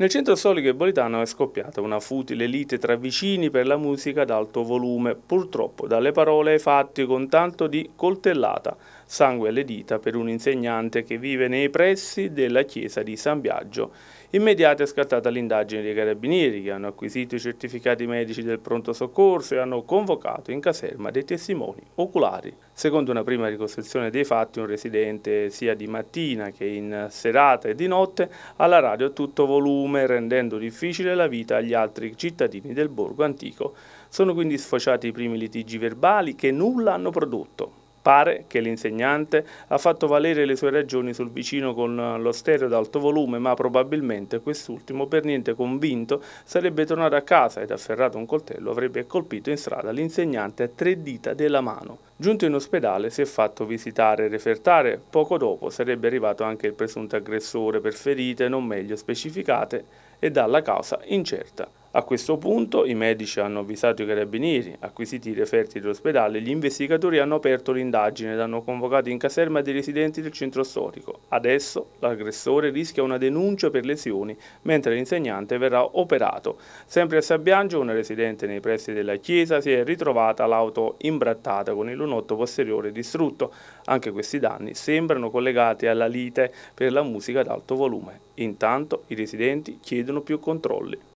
Nel centro storico ebolitano è scoppiata una futile lite tra vicini per la musica ad alto volume, purtroppo dalle parole ai fatti con tanto di coltellata, sangue alle dita per un insegnante che vive nei pressi della chiesa di San Biagio. Immediata è scattata l'indagine dei carabinieri che hanno acquisito i certificati medici del pronto soccorso e hanno convocato in caserma dei testimoni oculari. Secondo una prima ricostruzione dei fatti, un residente sia di mattina che in serata e di notte alla radio a tutto volume, rendendo difficile la vita agli altri cittadini del borgo antico. Sono quindi sfociati i primi litigi verbali che nulla hanno prodotto. Pare che l'insegnante ha fatto valere le sue ragioni sul vicino con lo stereo ad alto volume, ma probabilmente quest'ultimo, per niente convinto, sarebbe tornato a casa ed afferrato un coltello avrebbe colpito in strada l'insegnante a tre dita della mano. Giunto in ospedale si è fatto visitare e refertare, poco dopo sarebbe arrivato anche il presunto aggressore per ferite non meglio specificate e dalla causa incerta. A questo punto i medici hanno avvisato i carabinieri, acquisiti i referti dell'ospedale, gli investigatori hanno aperto l'indagine ed hanno convocato in caserma dei residenti del centro storico. Adesso l'aggressore rischia una denuncia per lesioni, mentre l'insegnante verrà operato. Sempre a Sabbiangio, una residente nei pressi della chiesa, si è ritrovata l'auto imbrattata con il lunotto posteriore distrutto. Anche questi danni sembrano collegati alla lite per la musica ad alto volume. Intanto i residenti chiedono più controlli.